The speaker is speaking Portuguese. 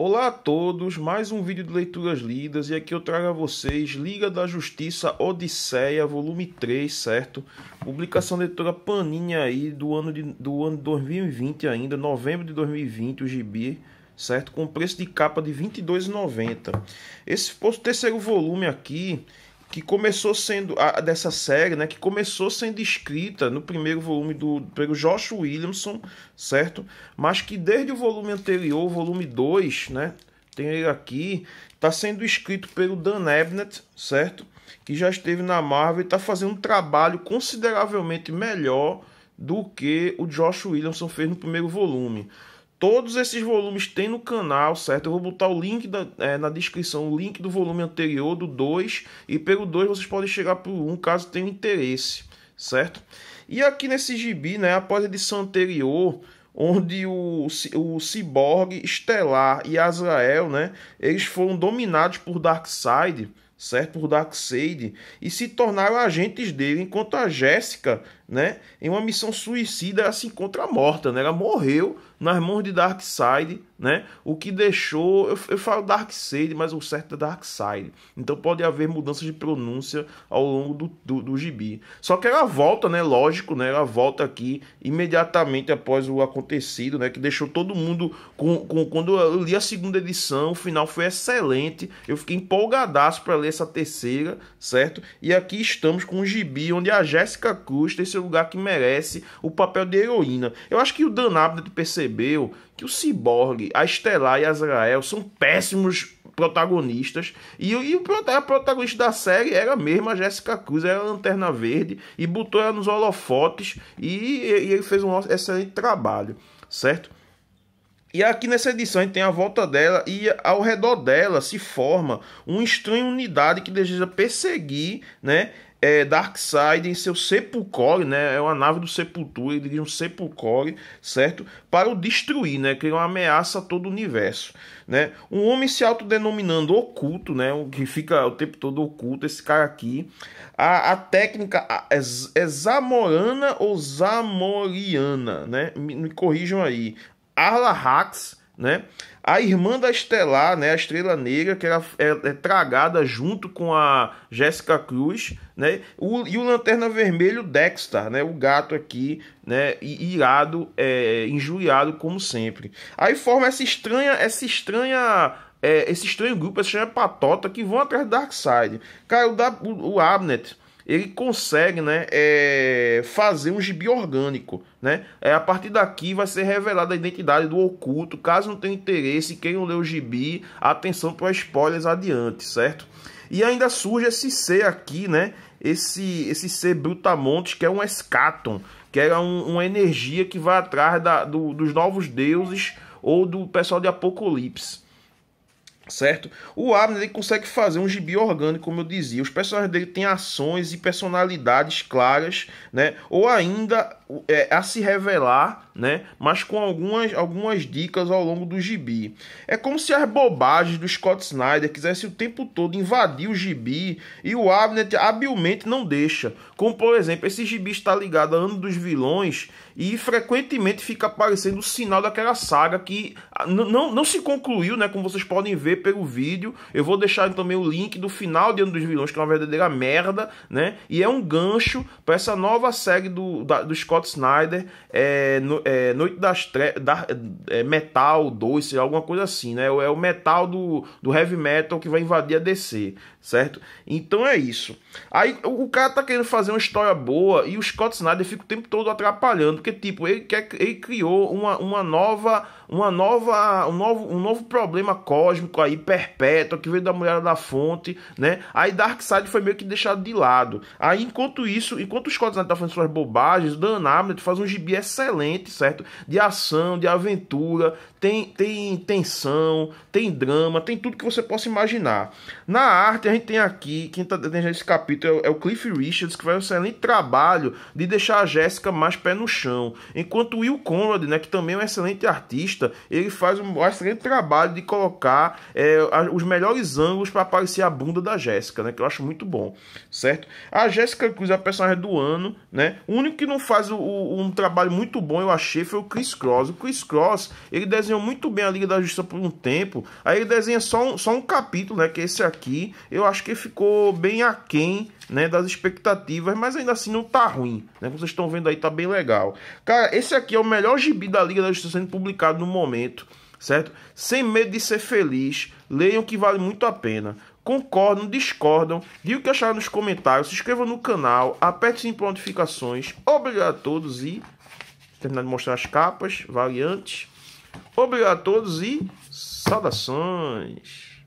Olá a todos, mais um vídeo de leituras lidas e aqui eu trago a vocês Liga da Justiça Odisseia, volume 3, certo? Publicação da editora Paninha aí do ano de do ano 2020 ainda, novembro de 2020, o gibi, certo? Com preço de capa de R$ 22,90. Esse terceiro volume aqui, que começou sendo a, dessa série, né, que começou sendo escrita no primeiro volume do pelo Josh Williamson, certo? Mas que desde o volume anterior, o volume 2, né, tem ele aqui, está sendo escrito pelo Dan Abnett, certo? Que já esteve na Marvel e está fazendo um trabalho consideravelmente melhor do que o Josh Williamson fez no primeiro volume. Todos esses volumes tem no canal, certo? Eu vou botar o link da, é, na descrição, o link do volume anterior, do 2, e pelo 2 vocês podem chegar para o 1 caso tenham interesse, certo? E aqui nesse gibi, né, após a edição anterior, onde o, o Cyborg, Estelar e Azrael, né, eles foram dominados por Darkseid, certo? Por Darkseid, e se tornaram agentes dele, enquanto a Jéssica né, em uma missão suicida, ela se encontra morta, né? Ela morreu nas mãos de Darkseid, né? O que deixou, eu, eu falo Darkseid, mas o certo é Darkseid. Então pode haver mudanças de pronúncia ao longo do, do, do gibi. Só que ela volta, né? Lógico, né? Ela volta aqui imediatamente após o acontecido, né? Que deixou todo mundo com, com quando eu li a segunda edição, o final foi excelente. Eu fiquei empolgadaço para ler essa terceira, certo? E aqui estamos com o gibi onde a Jessica Custa e seu seu lugar que merece o papel de heroína. Eu acho que o Dan Abnett percebeu que o Cyborg, a Estelar e a Azrael são péssimos protagonistas. E, e o, a protagonista da série era mesmo a Jessica Cruz, era a Lanterna Verde, e botou ela nos holofotes e, e ele fez um excelente trabalho, certo? E aqui nessa edição a gente tem a volta dela e ao redor dela se forma uma estranha unidade que deseja perseguir, né, é, Darkseid em seu Sepulcore, né? É uma nave do Sepultura, ele diria um Sepulcore, certo? Para o destruir, né? é uma ameaça a todo o universo, né? Um homem se autodenominando oculto, né? O que fica o tempo todo oculto, esse cara aqui. A, a técnica é, é Zamorana ou Zamoriana, né? Me, me corrijam aí. Arla Hax, né? A irmã da Estelar, né, a Estrela Negra, que era, é, é tragada junto com a Jéssica Cruz, né? O, e o Lanterna Vermelho Dexter, né? O gato aqui, né? Irado, é, injuriado como sempre. Aí forma essa estranha, essa estranha é, esse estranho grupo, essa estranha patota que vão atrás do Darkseid. Cara, o, da, o, o Abnet ele consegue né, é, fazer um gibi orgânico. Né? É, a partir daqui vai ser revelada a identidade do oculto. Caso não tenha interesse, não ler o gibi, atenção para spoilers adiante, certo? E ainda surge esse C aqui, né? Esse, esse C Brutamontes, que é um escaton, que era é um, uma energia que vai atrás da, do, dos novos deuses ou do pessoal de Apocalipse certo? O Abner ele consegue fazer um gibi orgânico, como eu dizia. Os personagens dele têm ações e personalidades claras, né? Ou ainda é, a se revelar, né? Mas com algumas, algumas dicas ao longo do gibi. É como se as bobagens do Scott Snyder quisessem o tempo todo invadir o gibi e o Abner habilmente não deixa. Como por exemplo, esse gibi está ligado a ano dos vilões e frequentemente fica aparecendo o sinal daquela saga que ah, não, não se concluiu, né? Como vocês podem ver pelo vídeo. Eu vou deixar também o link do final de Ano dos Vilões, que é uma verdadeira merda, né? E é um gancho para essa nova série do, da, do Scott Scott Snyder é, no, é Noite das Tre da, é, Metal 2, alguma coisa assim, né? É o metal do, do heavy metal que vai invadir a DC, certo? Então é isso. Aí o cara tá querendo fazer uma história boa e o Scott Snyder fica o tempo todo atrapalhando, porque tipo, ele, quer, ele criou uma, uma nova uma nova um novo, um novo problema cósmico aí perpétuo que veio da mulher da fonte, né? Aí Darkseid foi meio que deixado de lado. Aí enquanto isso, enquanto o Scott Snyder tá fazendo suas bobagens, danado Hamlet faz um gibi excelente, certo? De ação, de aventura, tem, tem tensão, tem drama, tem tudo que você possa imaginar. Na arte, a gente tem aqui, quem está dentro desse capítulo é, é, o Cliff Richards, que faz um excelente trabalho de deixar a Jéssica mais pé no chão. Enquanto o Will Conrad, né, que também é um excelente artista, ele faz um excelente trabalho de colocar é, os melhores ângulos para aparecer a bunda da Jéssica, né, que eu acho muito bom, certo? A Jéssica Cruz é a personagem do ano, né? O único que não faz o um trabalho muito bom, eu achei, foi o Chris Cross. O Chris Cross, ele desenhou muito bem a Liga da Justiça por um tempo. Aí ele desenha só um, só um capítulo, né? Que é esse aqui. Eu acho que ficou bem aquém né, das expectativas, mas ainda assim não tá ruim, né? Vocês estão vendo aí, tá bem legal. Cara, esse aqui é o melhor gibi da Liga da Justiça sendo publicado no momento, certo? Sem medo de ser feliz, leiam que vale muito a pena concordam, discordam, diga o que acharam nos comentários, se inscrevam no canal, apertem as notificações. Obrigado a todos e terminar de mostrar as capas, variantes. Obrigado a todos e saudações.